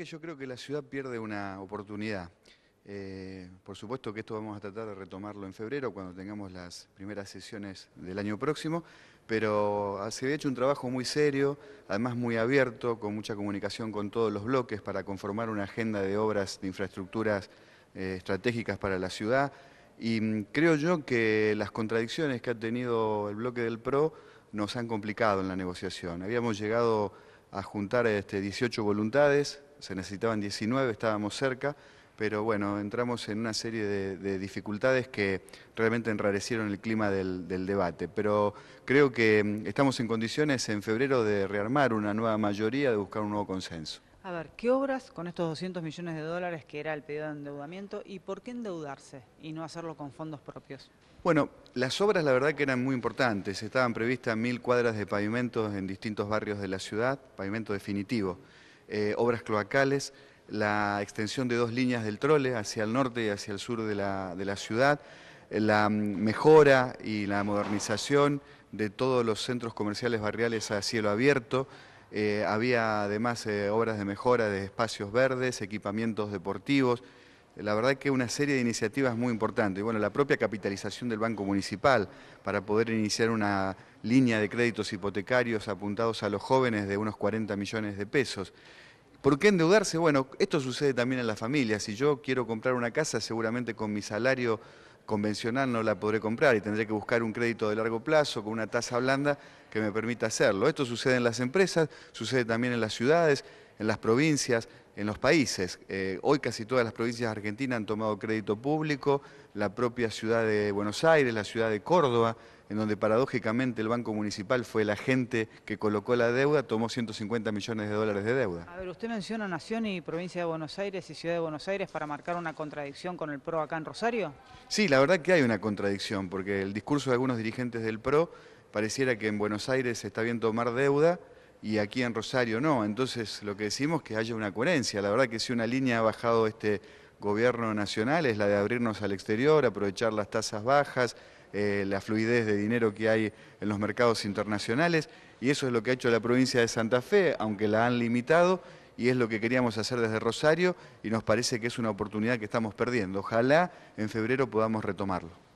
que yo creo que la ciudad pierde una oportunidad. Eh, por supuesto que esto vamos a tratar de retomarlo en febrero, cuando tengamos las primeras sesiones del año próximo, pero ah, se había hecho un trabajo muy serio, además muy abierto, con mucha comunicación con todos los bloques para conformar una agenda de obras de infraestructuras eh, estratégicas para la ciudad. Y mm, creo yo que las contradicciones que ha tenido el bloque del PRO nos han complicado en la negociación. Habíamos llegado a juntar este, 18 voluntades, se necesitaban 19, estábamos cerca, pero bueno, entramos en una serie de, dificultades que realmente enrarecieron el clima del, debate. Pero creo que mm, estamos en condiciones en febrero de rearmar una nueva mayoría, de buscar un nuevo consenso. A ver, ¿qué obras con estos 200 millones de dólares que era el pedido de endeudamiento y por qué endeudarse y no hacerlo con fondos propios? Bueno, las obras la verdad que eran muy importantes. Estaban previstas mil cuadras de pavimentos en distintos barrios de la ciudad, pavimento definitivo. Eh, obras cloacales, la extensión de dos líneas del trole hacia el norte y hacia el sur de la, de la ciudad, la mejora y la modernización de todos los centros comerciales barriales a cielo abierto. Eh, había además eh, obras de mejora de espacios verdes, equipamientos deportivos, la verdad que una serie de iniciativas muy importantes. Y bueno, la propia capitalización del Banco Municipal para poder iniciar una línea de créditos hipotecarios apuntados a los jóvenes de unos 40 millones de pesos. ¿Por qué endeudarse? Bueno, esto sucede también en las familias. Si yo quiero comprar una casa, seguramente con mi salario convencional no la podré comprar y tendré que buscar un crédito de largo plazo con una tasa blanda que me permita hacerlo. Esto sucede en las empresas, sucede también en las ciudades en las provincias, en los países. Eh, hoy casi todas las provincias argentinas han tomado crédito público, la propia ciudad de Buenos Aires, la ciudad de Córdoba, en donde paradójicamente el Banco Municipal fue la gente que colocó la deuda, tomó 150 millones de dólares de deuda. A ver, usted menciona Nación y Provincia de Buenos Aires y Ciudad de Buenos Aires para marcar una contradicción con el PRO acá en Rosario. Sí, la verdad que hay una contradicción, porque el discurso de algunos dirigentes del PRO pareciera que en Buenos Aires está bien tomar deuda, y aquí en Rosario no. Entonces lo que decimos es que haya una coherencia. La verdad que si una línea ha bajado este gobierno nacional es la de abrirnos al exterior, aprovechar las tasas bajas, eh, la fluidez de dinero que hay en los mercados internacionales y eso es lo que ha hecho la provincia de Santa Fe, aunque la han limitado y es lo que queríamos hacer desde Rosario y nos parece que es una oportunidad que estamos perdiendo. Ojalá en febrero podamos retomarlo.